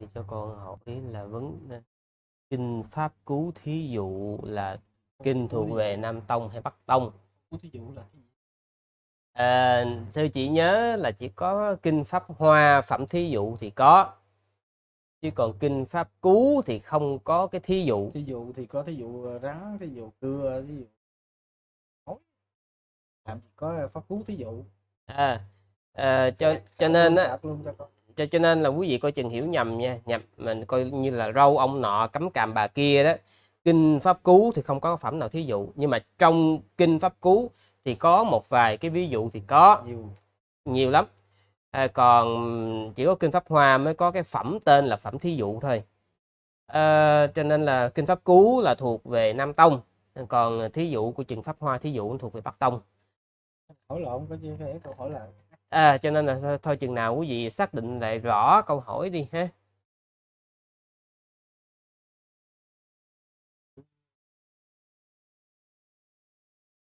thì cho con hỏi là vấn kinh pháp cứu thí dụ là kinh thuộc về nam tông hay bắc tông thí dụ là à, sư chỉ nhớ là chỉ có kinh pháp hoa phẩm thí dụ thì có chứ còn kinh pháp cứu thì không có cái thí dụ thí dụ thì có thí dụ rắn thí dụ cưa thí dụ làm gì có pháp cứu thí dụ à, à cho cho nên á cho cho nên là quý vị coi chừng hiểu nhầm nha nhập mình coi như là râu ông nọ cấm càm bà kia đó kinh pháp cú thì không có phẩm nào thí dụ nhưng mà trong kinh pháp cú thì có một vài cái ví dụ thì có nhiều, nhiều lắm à, còn chỉ có kinh pháp hoa mới có cái phẩm tên là phẩm thí dụ thôi à, cho nên là kinh pháp cú là thuộc về nam tông còn thí dụ của trường pháp hoa thí dụ thuộc về bắc tông hỏi lộn có gì phải câu hỏi lại à, cho nên là thôi chừng nào quý vị xác định lại rõ câu hỏi đi ha